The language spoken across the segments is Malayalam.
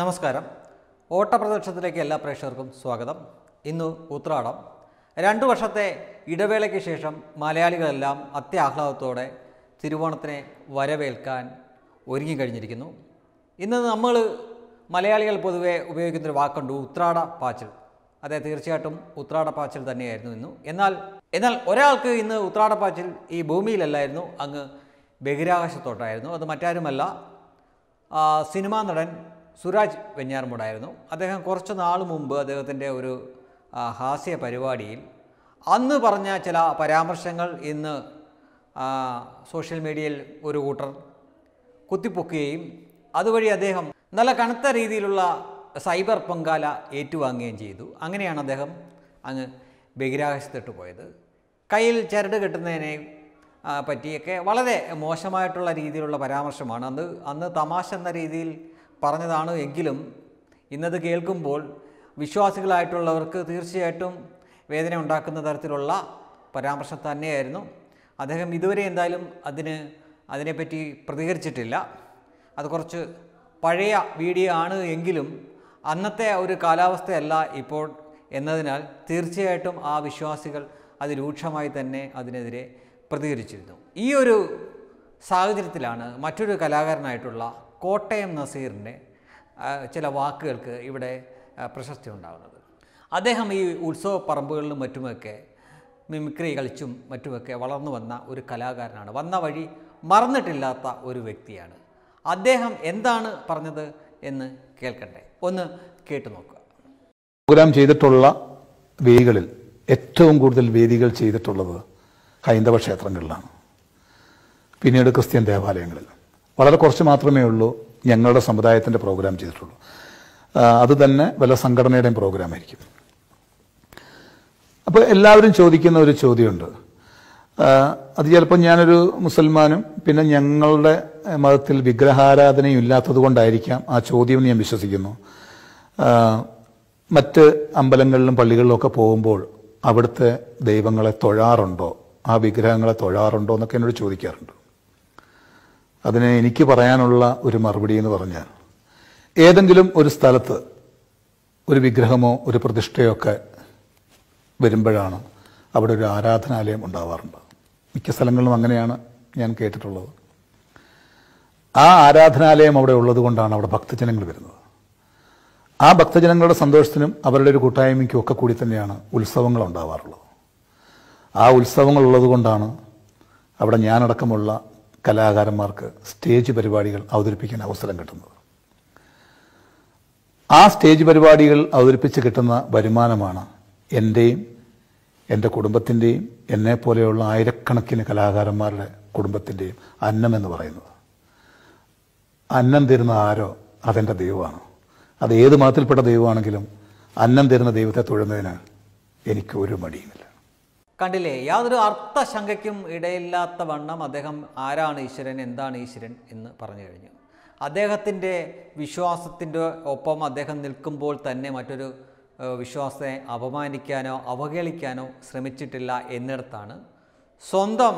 നമസ്കാരം ഓട്ടപ്രദക്ഷത്തിലേക്ക് എല്ലാ പ്രേക്ഷകർക്കും സ്വാഗതം ഇന്ന് ഉത്രാടം രണ്ടു വർഷത്തെ ഇടവേളയ്ക്ക് ശേഷം മലയാളികളെല്ലാം അത്യാഹ്ലാദത്തോടെ തിരുവോണത്തിനെ വരവേൽക്കാൻ ഒരുങ്ങിക്കഴിഞ്ഞിരിക്കുന്നു ഇന്ന് നമ്മൾ മലയാളികൾ പൊതുവെ ഉപയോഗിക്കുന്നൊരു വാക്കുണ്ട് ഉത്രാട പാച്ചിൽ അതെ തീർച്ചയായിട്ടും ഉത്രാട പാച്ചിൽ തന്നെയായിരുന്നു ഇന്നു എന്നാൽ എന്നാൽ ഒരാൾക്ക് ഇന്ന് ഉത്രാട പാച്ചിൽ ഈ ഭൂമിയിലല്ലായിരുന്നു അങ്ങ് ബഹിരാകാശത്തോട്ടായിരുന്നു അത് മറ്റാരുമല്ല സിനിമാ നടൻ സുരാജ് വെഞ്ഞാറമുടായിരുന്നു അദ്ദേഹം കുറച്ച് നാൾ മുമ്പ് അദ്ദേഹത്തിൻ്റെ ഒരു ഹാസ്യ പരിപാടിയിൽ അന്ന് പറഞ്ഞ ചില പരാമർശങ്ങൾ ഇന്ന് സോഷ്യൽ മീഡിയയിൽ ഒരു കൂട്ടർ കുത്തിപ്പൊക്കുകയും അതുവഴി അദ്ദേഹം നല്ല കനത്ത രീതിയിലുള്ള സൈബർ പൊങ്കാല ഏറ്റുവാങ്ങുകയും ചെയ്തു അങ്ങനെയാണ് അദ്ദേഹം അങ്ങ് ബഹിരാകാശത്തിട്ട് പോയത് കയ്യിൽ ചരട് കെട്ടുന്നതിനെ പറ്റിയൊക്കെ വളരെ മോശമായിട്ടുള്ള രീതിയിലുള്ള പരാമർശമാണ് അന്ന് അന്ന് തമാശ എന്ന രീതിയിൽ പറഞ്ഞതാണ് എങ്കിലും ഇന്നത് കേൾക്കുമ്പോൾ വിശ്വാസികളായിട്ടുള്ളവർക്ക് തീർച്ചയായിട്ടും വേദന ഉണ്ടാക്കുന്ന തരത്തിലുള്ള പരാമർശം തന്നെയായിരുന്നു അദ്ദേഹം ഇതുവരെ എന്തായാലും അതിന് അതിനെപ്പറ്റി പ്രതികരിച്ചിട്ടില്ല അത് കുറച്ച് പഴയ വീഡിയോ ആണ് എങ്കിലും അന്നത്തെ ഒരു കാലാവസ്ഥയല്ല ഇപ്പോൾ എന്നതിനാൽ തീർച്ചയായിട്ടും ആ വിശ്വാസികൾ അതിരൂക്ഷമായി തന്നെ അതിനെതിരെ പ്രതികരിച്ചിരുന്നു ഈ ഒരു സാഹചര്യത്തിലാണ് മറ്റൊരു കലാകാരനായിട്ടുള്ള കോട്ടയം നസീറിൻ്റെ ചില വാക്കുകൾക്ക് ഇവിടെ പ്രശസ്തി ഉണ്ടാകുന്നത് അദ്ദേഹം ഈ ഉത്സവ പറമ്പുകളിലും മറ്റുമൊക്കെ മിമിക്രി കളിച്ചും മറ്റുമൊക്കെ വളർന്നു വന്ന ഒരു കലാകാരനാണ് വന്ന വഴി മറന്നിട്ടില്ലാത്ത ഒരു വ്യക്തിയാണ് അദ്ദേഹം എന്താണ് പറഞ്ഞത് എന്ന് കേൾക്കട്ടെ ഒന്ന് കേട്ടു നോക്കുക പ്രോഗ്രാം ചെയ്തിട്ടുള്ള വേദികളിൽ ഏറ്റവും കൂടുതൽ വേദികൾ ചെയ്തിട്ടുള്ളത് ഹൈന്ദവ ക്ഷേത്രങ്ങളിലാണ് പിന്നീട് ക്രിസ്ത്യൻ ദേവാലയങ്ങളിൽ വളരെ കുറച്ച് മാത്രമേ ഉള്ളൂ ഞങ്ങളുടെ സമുദായത്തിൻ്റെ പ്രോഗ്രാം ചെയ്തിട്ടുള്ളൂ അത് തന്നെ വല്ല സംഘടനയുടെയും പ്രോഗ്രാം ആയിരിക്കും അപ്പോൾ എല്ലാവരും ചോദിക്കുന്ന ഒരു ചോദ്യമുണ്ട് അത് ചിലപ്പോൾ ഞാനൊരു മുസൽമാനും പിന്നെ ഞങ്ങളുടെ മതത്തിൽ വിഗ്രഹാരാധനയും ഇല്ലാത്തത് കൊണ്ടായിരിക്കാം ആ ചോദ്യം ഞാൻ വിശ്വസിക്കുന്നു മറ്റ് അമ്പലങ്ങളിലും പള്ളികളിലൊക്കെ പോകുമ്പോൾ അവിടുത്തെ ദൈവങ്ങളെ തൊഴാറുണ്ടോ ആ വിഗ്രഹങ്ങളെ തൊഴാറുണ്ടോ എന്നൊക്കെ എന്നോട് ചോദിക്കാറുണ്ട് അതിന് എനിക്ക് പറയാനുള്ള ഒരു മറുപടി എന്ന് പറഞ്ഞാൽ ഏതെങ്കിലും ഒരു സ്ഥലത്ത് ഒരു വിഗ്രഹമോ ഒരു പ്രതിഷ്ഠയോ ഒക്കെ വരുമ്പോഴാണ് അവിടെ ഒരു ആരാധനാലയം ഉണ്ടാവാറുണ്ട് മിക്ക സ്ഥലങ്ങളിലും അങ്ങനെയാണ് ഞാൻ കേട്ടിട്ടുള്ളത് ആ ആരാധനാലയം അവിടെ ഉള്ളത് കൊണ്ടാണ് അവിടെ ഭക്തജനങ്ങൾ വരുന്നത് ആ ഭക്തജനങ്ങളുടെ സന്തോഷത്തിനും അവരുടെ ഒരു കൂട്ടായ്മയ്ക്കും ഒക്കെ കൂടി തന്നെയാണ് ഉത്സവങ്ങൾ ഉണ്ടാവാറുള്ളത് ആ ഉത്സവങ്ങൾ ഉള്ളത് കൊണ്ടാണ് അവിടെ ഞാനടക്കമുള്ള കലാകാരന്മാർക്ക് സ്റ്റേജ് പരിപാടികൾ അവതരിപ്പിക്കാൻ അവസരം കിട്ടുന്നത് ആ സ്റ്റേജ് പരിപാടികൾ അവതരിപ്പിച്ച് കിട്ടുന്ന വരുമാനമാണ് എൻ്റെയും എൻ്റെ കുടുംബത്തിൻ്റെയും എന്നെ പോലെയുള്ള ആയിരക്കണക്കിന് കലാകാരന്മാരുടെ കുടുംബത്തിൻ്റെയും അന്നം എന്ന് പറയുന്നത് അന്നം തരുന്ന ആരോ അതെൻ്റെ ദൈവമാണ് അത് ഏത് മതത്തിൽപ്പെട്ട ദൈവമാണെങ്കിലും അന്നം തരുന്ന ദൈവത്തെ തൊഴുന്നതിന് എനിക്ക് ഒരു മടിയുമില്ല കണ്ടില്ലേ യാതൊരു അർത്ഥശങ്കയ്ക്കും ഇടയില്ലാത്ത വണ്ണം അദ്ദേഹം ആരാണ് ഈശ്വരൻ എന്താണ് ഈശ്വരൻ എന്ന് പറഞ്ഞു കഴിഞ്ഞു അദ്ദേഹത്തിൻ്റെ വിശ്വാസത്തിൻ്റെ ഒപ്പം അദ്ദേഹം നിൽക്കുമ്പോൾ തന്നെ മറ്റൊരു വിശ്വാസത്തെ അപമാനിക്കാനോ അവഹേളിക്കാനോ ശ്രമിച്ചിട്ടില്ല എന്നിടത്താണ് സ്വന്തം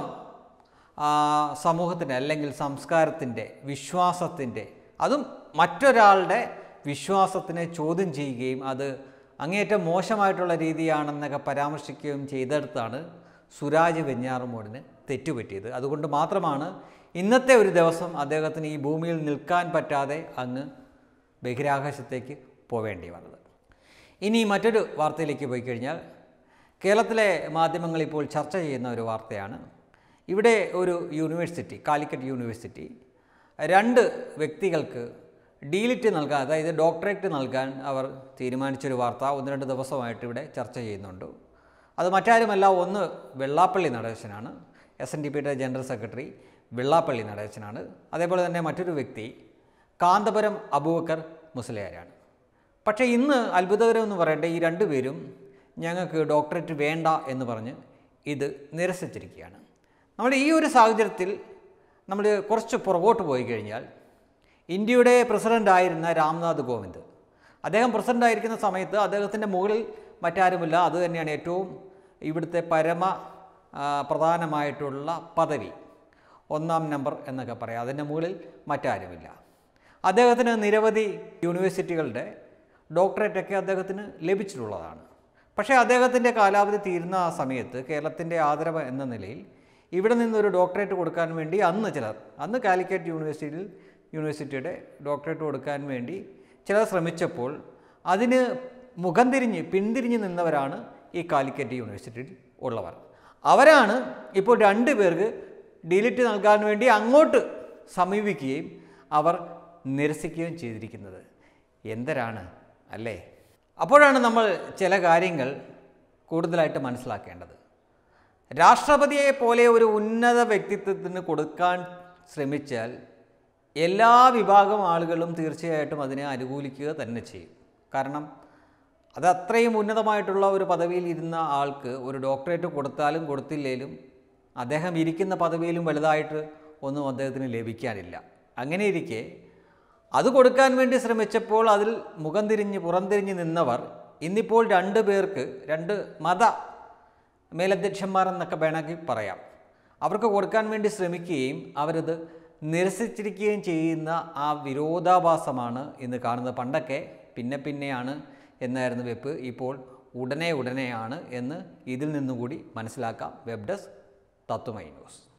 സമൂഹത്തിൻ്റെ അല്ലെങ്കിൽ സംസ്കാരത്തിൻ്റെ വിശ്വാസത്തിൻ്റെ അതും മറ്റൊരാളുടെ വിശ്വാസത്തിനെ ചോദ്യം ചെയ്യുകയും അത് അങ്ങേയറ്റം മോശമായിട്ടുള്ള രീതിയാണെന്നൊക്കെ പരാമർശിക്കുകയും ചെയ്തെടുത്താണ് സുരാജ് വെഞ്ഞാറുമോടിന് തെറ്റുപറ്റിയത് അതുകൊണ്ട് മാത്രമാണ് ഇന്നത്തെ ഒരു ദിവസം അദ്ദേഹത്തിന് ഈ ഭൂമിയിൽ നിൽക്കാൻ പറ്റാതെ അങ്ങ് ബഹിരാകാശത്തേക്ക് പോവേണ്ടി വന്നത് ഇനി മറ്റൊരു വാർത്തയിലേക്ക് പോയി കഴിഞ്ഞാൽ കേരളത്തിലെ മാധ്യമങ്ങൾ ഇപ്പോൾ ചർച്ച ചെയ്യുന്ന ഒരു വാർത്തയാണ് ഇവിടെ ഒരു യൂണിവേഴ്സിറ്റി കാലിക്കറ്റ് യൂണിവേഴ്സിറ്റി രണ്ട് വ്യക്തികൾക്ക് ഡീലിറ്റ് നൽകാൻ അതായത് ഡോക്ടറേറ്റ് നൽകാൻ അവർ തീരുമാനിച്ചൊരു വാർത്ത ഒന്ന് രണ്ട് ദിവസമായിട്ട് ഇവിടെ ചർച്ച ചെയ്യുന്നുണ്ട് അത് മറ്റാരുമല്ല ഒന്ന് വെള്ളാപ്പള്ളി നടേശനാണ് എസ് എൻ ഡി പിയുടെ ജനറൽ സെക്രട്ടറി വെള്ളാപ്പള്ളി നടേശനാണ് അതേപോലെ തന്നെ മറ്റൊരു വ്യക്തി കാന്തപുരം അബൂബക്കർ മുസ്ലിയാരാണ് പക്ഷേ ഇന്ന് അത്ഭുതകരം എന്ന് പറയട്ടെ ഈ പേരും ഞങ്ങൾക്ക് ഡോക്ടറേറ്റ് വേണ്ട എന്ന് പറഞ്ഞ് ഇത് നിരസിച്ചിരിക്കുകയാണ് നമ്മുടെ ഈ ഒരു സാഹചര്യത്തിൽ നമ്മൾ കുറച്ച് പുറകോട്ട് പോയി കഴിഞ്ഞാൽ ഇന്ത്യയുടെ പ്രസിഡൻ്റായിരുന്ന രാംനാഥ് കോവിന്ദ് അദ്ദേഹം പ്രസിഡൻ്റായിരിക്കുന്ന സമയത്ത് അദ്ദേഹത്തിൻ്റെ മുകളിൽ മറ്റാരുമില്ല അത് തന്നെയാണ് ഏറ്റവും ഇവിടുത്തെ പരമ പ്രധാനമായിട്ടുള്ള പദവി ഒന്നാം നമ്പർ എന്നൊക്കെ പറയാം അതിൻ്റെ മുകളിൽ മറ്റാരുമില്ല അദ്ദേഹത്തിന് നിരവധി യൂണിവേഴ്സിറ്റികളുടെ ഡോക്ടറേറ്റൊക്കെ അദ്ദേഹത്തിന് ലഭിച്ചിട്ടുള്ളതാണ് പക്ഷേ അദ്ദേഹത്തിൻ്റെ കാലാവധി തീരുന്ന ആ സമയത്ത് കേരളത്തിൻ്റെ ആദരവ് എന്ന നിലയിൽ ഇവിടെ നിന്നൊരു ഡോക്ടറേറ്റ് കൊടുക്കാൻ വേണ്ടി അന്ന് ചിലർ അന്ന് കാലിക്കറ്റ് യൂണിവേഴ്സിറ്റിയിൽ യൂണിവേഴ്സിറ്റിയുടെ ഡോക്ടറേറ്റ് കൊടുക്കാൻ വേണ്ടി ചിലർ ശ്രമിച്ചപ്പോൾ അതിന് മുഖം തിരിഞ്ഞ് പിന്തിരിഞ്ഞ് നിന്നവരാണ് ഈ കാലിക്കറ്റ് യൂണിവേഴ്സിറ്റിയിൽ ഉള്ളവർ അവരാണ് ഇപ്പോൾ രണ്ട് പേർക്ക് ഡിലിറ്റ് നൽകാൻ വേണ്ടി അങ്ങോട്ട് സമീപിക്കുകയും അവർ നിരസിക്കുകയും ചെയ്തിരിക്കുന്നത് എന്തരാണ് അല്ലേ അപ്പോഴാണ് നമ്മൾ ചില കാര്യങ്ങൾ കൂടുതലായിട്ട് മനസ്സിലാക്കേണ്ടത് രാഷ്ട്രപതിയെ പോലെ ഒരു ഉന്നത വ്യക്തിത്വത്തിന് കൊടുക്കാൻ ശ്രമിച്ചാൽ എല്ലാ വിഭാഗം ആളുകളും തീർച്ചയായിട്ടും അതിനെ അനുകൂലിക്കുക തന്നെ ചെയ്യും കാരണം അത് അത്രയും ഉന്നതമായിട്ടുള്ള ഒരു പദവിയിൽ ഇരുന്ന ആൾക്ക് ഒരു ഡോക്ടറേറ്റ് കൊടുത്താലും കൊടുത്തില്ലേലും അദ്ദേഹം ഇരിക്കുന്ന പദവിയിലും വലുതായിട്ട് ഒന്നും അദ്ദേഹത്തിന് ലഭിക്കാനില്ല അങ്ങനെ ഇരിക്കെ അത് കൊടുക്കാൻ വേണ്ടി ശ്രമിച്ചപ്പോൾ അതിൽ മുഖം തിരിഞ്ഞ് പുറംതിരിഞ്ഞ് നിന്നവർ ഇന്നിപ്പോൾ രണ്ട് പേർക്ക് രണ്ട് മത മേലധ്യക്ഷന്മാരെന്നൊക്കെ വേണമെങ്കിൽ പറയാം അവർക്ക് കൊടുക്കാൻ വേണ്ടി ശ്രമിക്കുകയും അവരത് നിരസിച്ചിരിക്കുകയും ചെയ്യുന്ന ആ വിരോധാഭാസമാണ് ഇന്ന് കാണുന്നത് പണ്ടൊക്കെ പിന്നെ പിന്നെയാണ് എന്നായിരുന്നു വെപ്പ് ഇപ്പോൾ ഉടനെ ഉടനെയാണ് എന്ന് ഇതിൽ നിന്നുകൂടി മനസ്സിലാക്കാം വെബ് ഡെസ്ക് തത്വമൈ ന്യൂസ്